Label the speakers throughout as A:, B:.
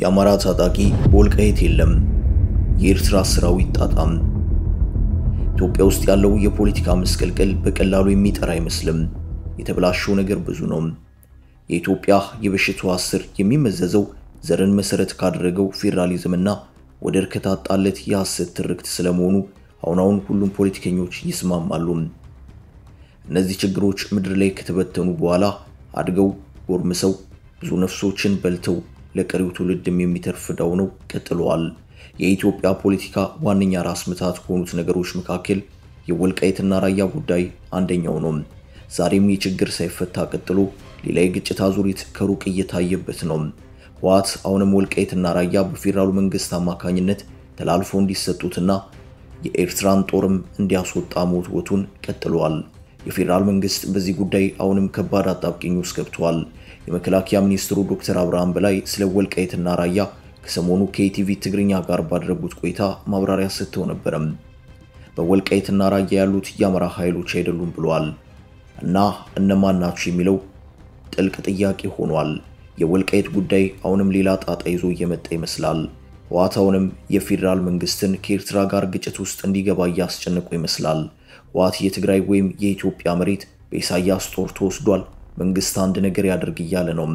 A: የአማራ ታጣቂ በወልቃይት የለም፣ የኤርትራ ሰራዊት ጣጣም። ኢትዮጵያ ውስጥ ያለው የፖለቲካ መስቀልቅል በቀላሉ የሚጠራ አይመስልም። የተበላሸው ነገር ብዙ ነው። የኢትዮጵያ የበሽታዋ ስር የሚመዘዘው ዘርን መሰረት ካደረገው ፌዴራሊዝምና ወደር ከታጣለት የሐሰት ትርክት ስለመሆኑ አሁን አሁን ሁሉም ፖለቲከኞች ይስማማሉ። እነዚህ ችግሮች ምድር ላይ ከተበተኑ በኋላ አድገው ጎርምሰው ብዙ ነፍሶችን በልተው ለቀሪው ትውልድም የሚተርፍ ነው ቀጥሏል። የኢትዮጵያ ፖለቲካ ዋነኛ ራስ ምታት ከሆኑት ነገሮች መካከል የወልቃይትና ራያ ጉዳይ አንደኛው ነው። ዛሬም የችግር ሳይፈታ ቀጥሎ ሌላ የግጭት አዙሪት ከሩቅ እየታየበት ነው። ህወሓት አሁንም ወልቃይትና ራያ በፌዴራሉ መንግስት አማካኝነት ተላልፎ እንዲሰጡትና የኤርትራን ጦርም እንዲያስወጣ መወትወቱን ቀጥሏል። የፌዴራል መንግስት በዚህ ጉዳይ አሁንም ከባድ አጣብቂኝ ውስጥ ገብቷል። የመከላከያ ሚኒስትሩ ዶክተር አብርሃም በላይ ስለ ወልቃይትና ራያ ከሰሞኑ ከኢቲቪ ትግርኛ ጋር ባደረጉት ቆይታ ማብራሪያ ሰጥተው ነበረም። በወልቃይትና ራያ ያሉት የአማራ ኃይሎች አይደሉም ብለዋል። እና እነማን ናቸው የሚለው ጥልቅ ጥያቄ ሆኗል። የወልቃይት ጉዳይ አሁንም ሌላ ጣጣ ይዞ እየመጣ ይመስላል። ህወሓት አሁንም የፌዴራል መንግስትን ከኤርትራ ጋር ግጭት ውስጥ እንዲገባ እያስጨነቁ ይመስላል። ህወሓት የትግራይ ወይም የኢትዮጵያ መሬት በኢሳያስ ጦር ተወስዷል መንግስት አንድ ነገር ያደርግ እያለ ነው።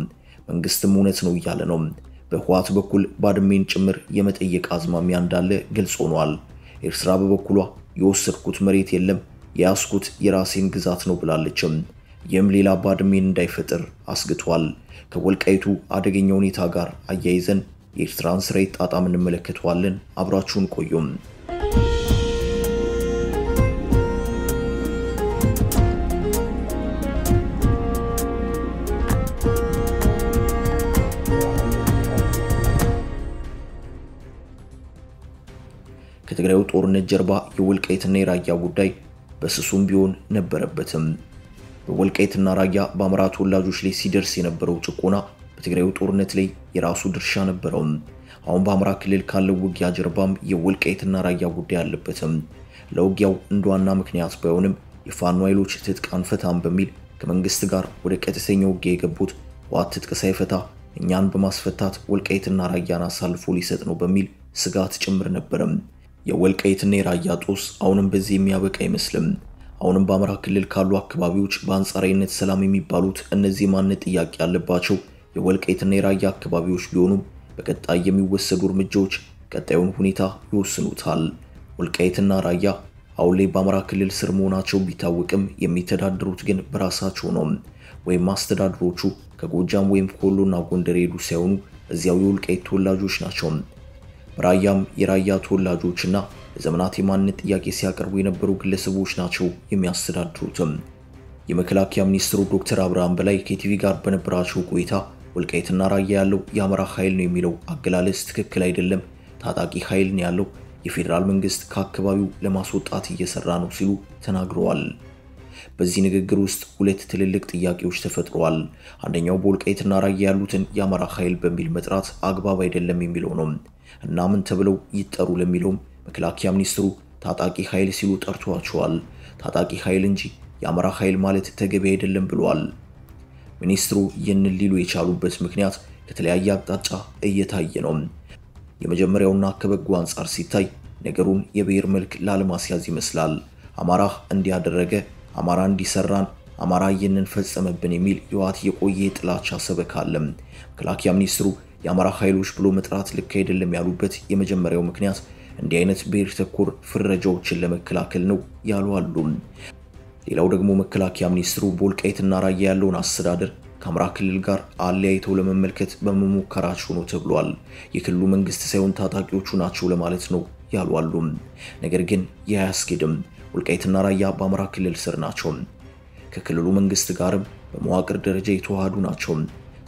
A: መንግስትም እውነት ነው እያለ ነው። በህወሓት በኩል ባድሜን ጭምር የመጠየቅ አዝማሚያ እንዳለ ግልጽ ሆኗል። ኤርትራ በበኩሏ የወሰድኩት መሬት የለም የያዝኩት የራሴን ግዛት ነው ብላለችም። ይህም ሌላ ባድሜን እንዳይፈጥር አስግቷል። ከወልቃይቱ አደገኛ ሁኔታ ጋር አያይዘን የኤርትራን ስራ ይጣጣም እንመለከተዋለን። አብራችሁን ቆዩም። ከትግራዩ ጦርነት ጀርባ የወልቃይትና የራያ ጉዳይ በስሱም ቢሆን ነበረበትም። በወልቃይትና ራያ በአማራ ተወላጆች ላይ ሲደርስ የነበረው ጭቆና በትግራዩ ጦርነት ላይ የራሱ ድርሻ ነበረውም። አሁን በአማራ ክልል ካለው ውጊያ ጀርባም የወልቃይትና ራያ ጉዳይ አለበትም። ለውጊያው እንደ ዋና ምክንያት ባይሆንም የፋኖ ኃይሎች ትጥቅ አንፈታም በሚል ከመንግስት ጋር ወደ ቀጥተኛ ውጊያ የገቡት ህወሓት ትጥቅ ሳይፈታ እኛን በማስፈታት ወልቃይትና ራያን አሳልፎ ሊሰጥ ነው በሚል ስጋት ጭምር ነበረም። የወልቃይትና የራያ ጦስ አሁንም በዚህ የሚያበቃ አይመስልም። አሁንም በአማራ ክልል ካሉ አካባቢዎች በአንጻራዊነት ሰላም የሚባሉት እነዚህ ማን ጥያቄ ያለባቸው የወልቃይትና የራያ አካባቢዎች ቢሆኑም በቀጣይ የሚወሰዱ እርምጃዎች ቀጣዩን ሁኔታ ይወስኑታል። ወልቃይትና ራያ አሁን ላይ በአማራ ክልል ስር መሆናቸው ቢታወቅም የሚተዳደሩት ግን በራሳቸው ነው። ወይም አስተዳድሮቹ ከጎጃም ወይም ከወሎና ጎንደር ሄዱ ሳይሆኑ እዚያው የወልቃይት ተወላጆች ናቸው። ራያም የራያ ተወላጆችና ለዘመናት የማንነት ጥያቄ ሲያቀርቡ የነበሩ ግለሰቦች ናቸው የሚያስተዳድሩትም። የመከላከያ ሚኒስትሩ ዶክተር አብርሃም በላይ ከቲቪ ጋር በነበራቸው ቆይታ ወልቃይትና ራያ ያለው የአማራ ኃይል ነው የሚለው አገላለጽ ትክክል አይደለም፣ ታጣቂ ኃይል ነው ያለው፣ የፌዴራል መንግስት ከአካባቢው ለማስወጣት እየሰራ ነው ሲሉ ተናግረዋል። በዚህ ንግግር ውስጥ ሁለት ትልልቅ ጥያቄዎች ተፈጥረዋል። አንደኛው በወልቃይትና ራያ ያሉትን የአማራ ኃይል በሚል መጥራት አግባብ አይደለም የሚለው ነው። እና ምን ተብለው ይጠሩ ለሚለውም መከላከያ ሚኒስትሩ ታጣቂ ኃይል ሲሉ ጠርቷቸዋል። ታጣቂ ኃይል እንጂ የአማራ ኃይል ማለት ተገቢ አይደለም ብለዋል። ሚኒስትሩ ይህን ሊሉ የቻሉበት ምክንያት ከተለያየ አቅጣጫ እየታየ ነው። የመጀመሪያውና ከበጎ አንጻር ሲታይ ነገሩን የብሔር መልክ ላለማስያዝ ይመስላል። አማራ እንዲያደረገ፣ አማራ እንዲሰራን፣ አማራ ይህንን ፈጸመብን የሚል የዋት የቆየ ጥላቻ ሰበካ አለ። መከላከያ ሚኒስትሩ የአማራ ኃይሎች ብሎ መጥራት ልክ አይደለም ያሉበት የመጀመሪያው ምክንያት እንዲህ አይነት ብሔር ተኮር ፍረጃዎችን ለመከላከል ነው ያሉ አሉን። ሌላው ደግሞ መከላከያ ሚኒስትሩ በወልቃይትና ራያ ያለውን አስተዳደር ከአማራ ክልል ጋር አለያይተው ለመመልከት በመሞከራቸው ነው ተብሏል። የክልሉ መንግስት ሳይሆን ታጣቂዎቹ ናቸው ለማለት ነው ያሉ አሉም። ነገር ግን ይህ አያስኬድም። ወልቃይትና ራያ በአማራ ክልል ስር ናቸው። ከክልሉ መንግስት ጋርም በመዋቅር ደረጃ የተዋሃዱ ናቸው።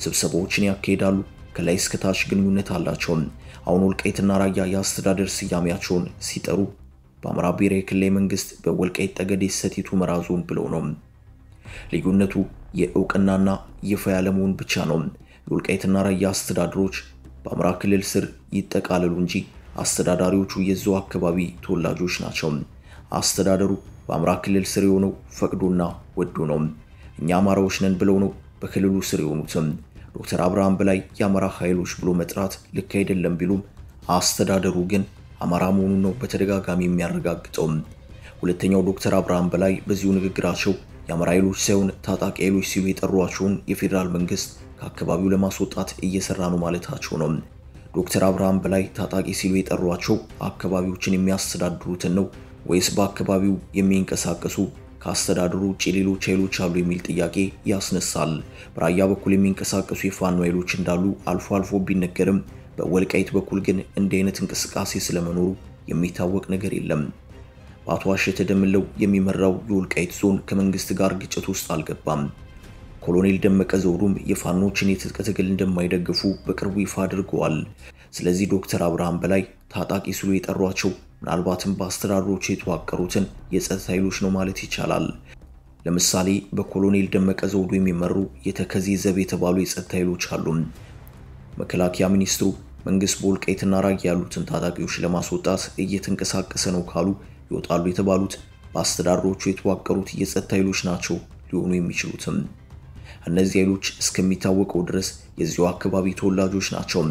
A: ስብሰባዎችን ያካሂዳሉ፣ ከላይ እስከታች ግንኙነት አላቸው። አሁን ወልቃይትና ራያ የአስተዳደር ስያሜያቸውን ሲጠሩ በአማራ ብሔራዊ ክልላዊ መንግስት በወልቃይት ጠገዴ ሰቲት ሁመራ ዞን ብለው ነው። ልዩነቱ የእውቅናና ይፋ ያለመሆን ብቻ ነው። የወልቃይትና ራያ አስተዳደሮች በአማራ ክልል ስር ይጠቃለሉ እንጂ አስተዳዳሪዎቹ የዛው አካባቢ ተወላጆች ናቸው። አስተዳደሩ በአማራ ክልል ስር የሆነው ፈቅዶና ወዶ ነው። እኛ አማራዎች ነን ብለው ነው በክልሉ ስር የሆኑትም። ዶክተር አብርሃም በላይ የአማራ ኃይሎች ብሎ መጥራት ልክ አይደለም ቢሉም አስተዳደሩ ግን አማራ መሆኑን ነው በተደጋጋሚ የሚያረጋግጠው። ሁለተኛው ዶክተር አብርሃም በላይ በዚሁ ንግግራቸው የአማራ ኃይሎች ሳይሆን ታጣቂ ኃይሎች ሲሉ የጠሯቸውን የፌዴራል መንግስት ከአካባቢው ለማስወጣት እየሰራ ነው ማለታቸው ነው። ዶክተር አብርሃም በላይ ታጣቂ ሲሉ የጠሯቸው አካባቢዎችን የሚያስተዳድሩትን ነው ወይስ በአካባቢው የሚንቀሳቀሱ ከአስተዳደሩ ውጭ ሌሎች ኃይሎች አሉ የሚል ጥያቄ ያስነሳል። በራያ በኩል የሚንቀሳቀሱ የፋኖ ኃይሎች እንዳሉ አልፎ አልፎ ቢነገርም በወልቃይት በኩል ግን እንዲህ አይነት እንቅስቃሴ ስለመኖሩ የሚታወቅ ነገር የለም። በአቶ አሸተ ደምለው የሚመራው የወልቃይት ዞን ከመንግስት ጋር ግጭት ውስጥ አልገባም። ኮሎኔል ደመቀ ዘውዱም የፋኖችን የትጥቅ ትግል እንደማይደግፉ በቅርቡ ይፋ አድርገዋል። ስለዚህ ዶክተር አብርሃም በላይ ታጣቂ ሲሉ የጠሯቸው ምናልባትም በአስተዳድሮች የተዋቀሩትን የጸጥታ ኃይሎች ነው ማለት ይቻላል። ለምሳሌ በኮሎኔል ደመቀ ዘውዱ የሚመሩ የተከዜ ዘብ የተባሉ የጸጥታ ኃይሎች አሉ። መከላከያ ሚኒስትሩ መንግስት በወልቃይትና ራያ ያሉትን ታጣቂዎች ለማስወጣት እየተንቀሳቀሰ ነው ካሉ ይወጣሉ የተባሉት በአስተዳድሮቹ የተዋቀሩት የጸጥታ ኃይሎች ናቸው ሊሆኑ የሚችሉትም። እነዚህ ኃይሎች እስከሚታወቀው ድረስ የዚሁ አካባቢ ተወላጆች ናቸው።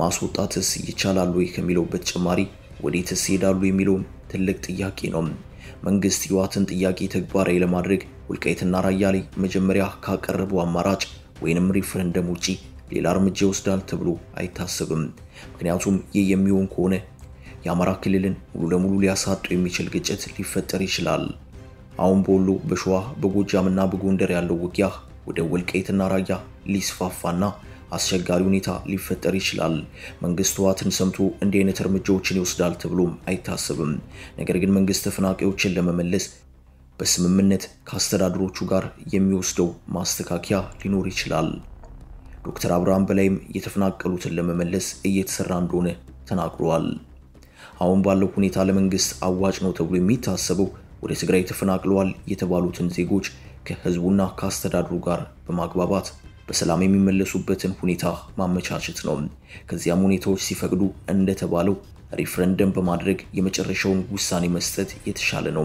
A: ማስወጣትስ ይቻላሉ ወይ ከሚለው በተጨማሪ ወዴትስ ይሄዳሉ የሚለውም ትልቅ ጥያቄ ነው። መንግስት የህወሓትን ጥያቄ ተግባራዊ ለማድረግ ወልቃይትና ራያ ላይ መጀመሪያ ካቀረበው አማራጭ ወይንም ሪፍረንደም ውጪ ሌላ እርምጃ ይወስዳል ተብሎ አይታሰብም። ምክንያቱም ይህ የሚሆን ከሆነ የአማራ ክልልን ሙሉ ለሙሉ ሊያሳጡ የሚችል ግጭት ሊፈጠር ይችላል። አሁን በወሎ፣ በሸዋ፣ በጎጃምና በጎንደር ያለው ውጊያ ወደ ወልቃይትና ራያ ሊስፋፋና አስቸጋሪ ሁኔታ ሊፈጠር ይችላል። መንግስት ህወሓትን ሰምቶ እንዲህ አይነት እርምጃዎችን ይወስዳል ተብሎም አይታሰብም። ነገር ግን መንግስት ተፈናቃዮችን ለመመለስ በስምምነት ከአስተዳደሮቹ ጋር የሚወስደው ማስተካከያ ሊኖር ይችላል። ዶክተር አብርሃም በላይም የተፈናቀሉትን ለመመለስ እየተሰራ እንደሆነ ተናግረዋል። አሁን ባለው ሁኔታ ለመንግስት አዋጭ ነው ተብሎ የሚታሰበው ወደ ትግራይ ተፈናቅለዋል የተባሉትን ዜጎች ከህዝቡና ከአስተዳድሩ ጋር በማግባባት በሰላም የሚመለሱበትን ሁኔታ ማመቻቸት ነው። ከዚያም ሁኔታዎች ሲፈቅዱ እንደተባለው ሪፍረንደም በማድረግ የመጨረሻውን ውሳኔ መስጠት የተሻለ ነው።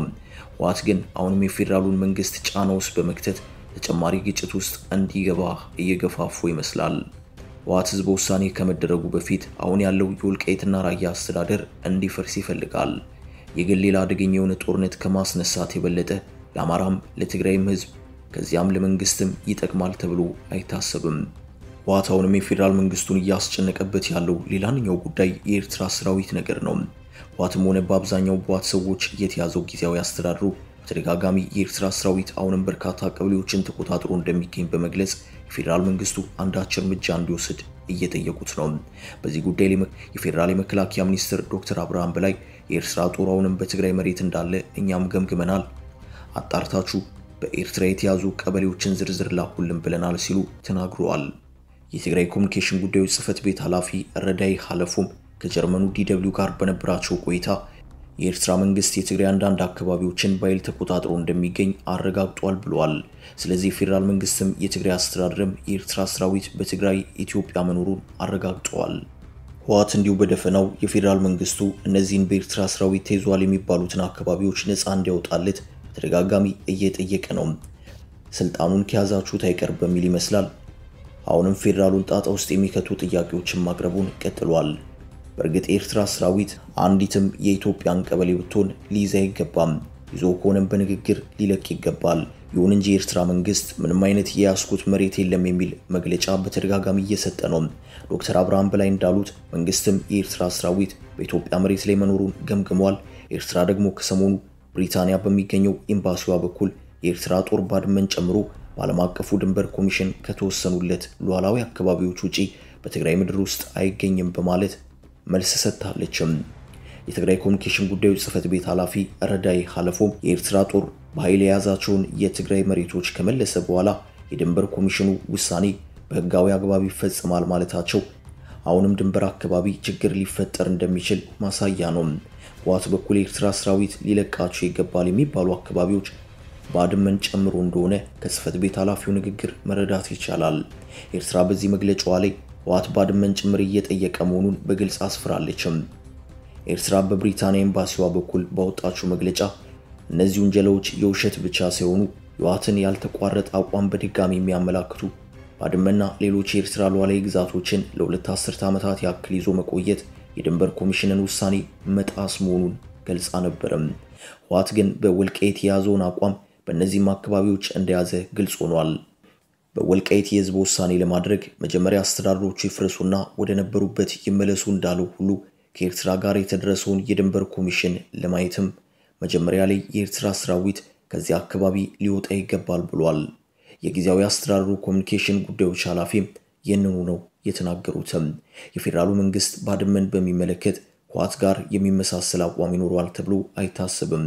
A: ህወሓት ግን አሁንም የፌዴራሉን መንግስት ጫና ውስጥ በመክተት ተጨማሪ ግጭት ውስጥ እንዲገባ እየገፋፉ ይመስላል። ህወሓት ህዝበ ውሳኔ ከመደረጉ በፊት አሁን ያለው የወልቃይትና ራያ አስተዳደር እንዲፈርስ ይፈልጋል። የግል ሌላ አደገኛ የሆነ ጦርነት ከማስነሳት የበለጠ ለአማራም ለትግራይም ህዝብ ከዚያም ለመንግስትም ይጠቅማል ተብሎ አይታሰብም። ዋታውንም የፌዴራል መንግስቱን እያስጨነቀበት ያለው ሌላኛው ጉዳይ የኤርትራ ሰራዊት ነገር ነው። ዋትም ሆነ በአብዛኛው በዋት ሰዎች የተያዘው ጊዜያዊ አስተዳድሩ በተደጋጋሚ የኤርትራ ሰራዊት አሁንም በርካታ ቀበሌዎችን ተቆጣጥሮ እንደሚገኝ በመግለጽ የፌዴራል መንግስቱ አንዳች እርምጃ እንዲወስድ እየጠየቁት ነው። በዚህ ጉዳይ ላይ የፌዴራል የመከላከያ ሚኒስትር ዶክተር አብርሃም በላይ የኤርትራ ጦር አሁንም በትግራይ መሬት እንዳለ እኛም ገምግመናል፣ አጣርታችሁ በኤርትራ የተያዙ ቀበሌዎችን ዝርዝር ላኩልን ብለናል ሲሉ ተናግረዋል። የትግራይ ኮሚኒኬሽን ጉዳዮች ጽህፈት ቤት ኃላፊ ረዳይ ሀለፎም ከጀርመኑ ዲደብሊው ጋር በነበራቸው ቆይታ የኤርትራ መንግስት የትግራይ አንዳንድ አካባቢዎችን በኃይል ተቆጣጥሮ እንደሚገኝ አረጋግጧል ብለዋል። ስለዚህ የፌዴራል መንግስትም የትግራይ አስተዳደርም የኤርትራ ሰራዊት በትግራይ ኢትዮጵያ መኖሩን አረጋግጠዋል። ህወሓት እንዲሁ በደፈናው የፌዴራል መንግስቱ እነዚህን በኤርትራ ሰራዊት ተይዟል የሚባሉትን አካባቢዎች ነፃ እንዲያወጣለት በተደጋጋሚ እየጠየቀ ነው። ስልጣኑን ከያዛችሁት አይቀር በሚል ይመስላል አሁንም ፌዴራሉን ጣጣ ውስጥ የሚከቱ ጥያቄዎችን ማቅረቡን ቀጥሏል። በእርግጥ የኤርትራ ሰራዊት አንዲትም የኢትዮጵያን ቀበሌ ብትሆን ሊይዝ አይገባም፣ ይዞ ከሆነም በንግግር ሊለቅ ይገባል። ይሁን እንጂ የኤርትራ መንግስት ምንም አይነት የያዝኩት መሬት የለም የሚል መግለጫ በተደጋጋሚ እየሰጠ ነው። ዶክተር አብርሃም በላይ እንዳሉት መንግስትም የኤርትራ ሰራዊት በኢትዮጵያ መሬት ላይ መኖሩን ገምግሟል። ኤርትራ ደግሞ ከሰሞኑ ብሪታንያ በሚገኘው ኤምባሲዋ በኩል የኤርትራ ጦር ባድመን ጨምሮ በዓለም አቀፉ ድንበር ኮሚሽን ከተወሰኑለት ሉዓላዊ አካባቢዎች ውጪ በትግራይ ምድር ውስጥ አይገኝም በማለት መልስ ሰጥታለችም። የትግራይ ኮሚኒኬሽን ጉዳዮች ጽህፈት ቤት ኃላፊ ረዳይ ሀለፎም የኤርትራ ጦር በኃይል የያዛቸውን የትግራይ መሬቶች ከመለሰ በኋላ የድንበር ኮሚሽኑ ውሳኔ በህጋዊ አግባብ ይፈጽማል ማለታቸው አሁንም ድንበር አካባቢ ችግር ሊፈጠር እንደሚችል ማሳያ ነው። ዋት በኩል የኤርትራ ሰራዊት ሊለቃቸው ይገባል የሚባሉ አካባቢዎች ባድመን ጨምሮ እንደሆነ ከጽህፈት ቤት ኃላፊው ንግግር መረዳት ይቻላል። ኤርትራ በዚህ መግለጫዋ ላይ ህወሓት ባድመን ጭምር እየጠየቀ መሆኑን በግልጽ አስፍራለችም። ኤርትራ በብሪታንያ ኤምባሲዋ በኩል ባወጣችው መግለጫ እነዚህ ውንጀላዎች የውሸት ብቻ ሳይሆኑ ህወሓትን ያልተቋረጠ አቋም በድጋሚ የሚያመላክቱ ባድመና ሌሎች የኤርትራ ሉዓላዊ ግዛቶችን ለሁለት አስርት ዓመታት ያክል ይዞ መቆየት የድንበር ኮሚሽንን ውሳኔ መጣስ መሆኑን ገልጻ ነበረም። ህወሓት ግን በወልቃይት የያዘውን አቋም በእነዚህም አካባቢዎች እንደያዘ ግልጽ ሆኗል። በወልቃይት የህዝብ ውሳኔ ለማድረግ መጀመሪያ አስተዳደሮቹ ይፍረሱና ወደ ነበሩበት ይመለሱ እንዳለው ሁሉ ከኤርትራ ጋር የተደረሰውን የድንበር ኮሚሽን ለማየትም መጀመሪያ ላይ የኤርትራ ሰራዊት ከዚህ አካባቢ ሊወጣ ይገባል ብሏል። የጊዜያዊ አስተዳደሩ ኮሚኒኬሽን ጉዳዮች ኃላፊም ይህንኑ ነው የተናገሩትም። የፌዴራሉ መንግስት ባድመን በሚመለከት ከህወሓት ጋር የሚመሳሰል አቋም ይኖረዋል ተብሎ አይታሰብም።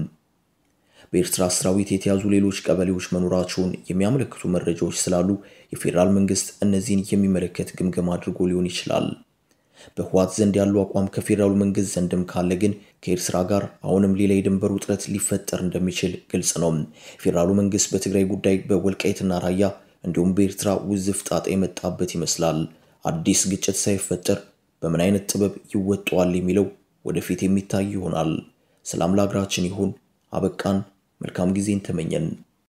A: በኤርትራ ሰራዊት የተያዙ ሌሎች ቀበሌዎች መኖራቸውን የሚያመለክቱ መረጃዎች ስላሉ የፌዴራል መንግስት እነዚህን የሚመለከት ግምገማ አድርጎ ሊሆን ይችላል። በህወሓት ዘንድ ያለው አቋም ከፌዴራሉ መንግስት ዘንድም ካለ ግን ከኤርትራ ጋር አሁንም ሌላ የድንበር ውጥረት ሊፈጠር እንደሚችል ግልጽ ነው። የፌዴራሉ መንግስት በትግራይ ጉዳይ በወልቃይትና ራያ እንዲሁም በኤርትራ ውዝፍ ጣጣ የመጣበት ይመስላል። አዲስ ግጭት ሳይፈጠር በምን አይነት ጥበብ ይወጣዋል የሚለው ወደፊት የሚታይ ይሆናል። ሰላም ለሀገራችን ይሁን። አበቃን። መልካም ጊዜን ተመኘን።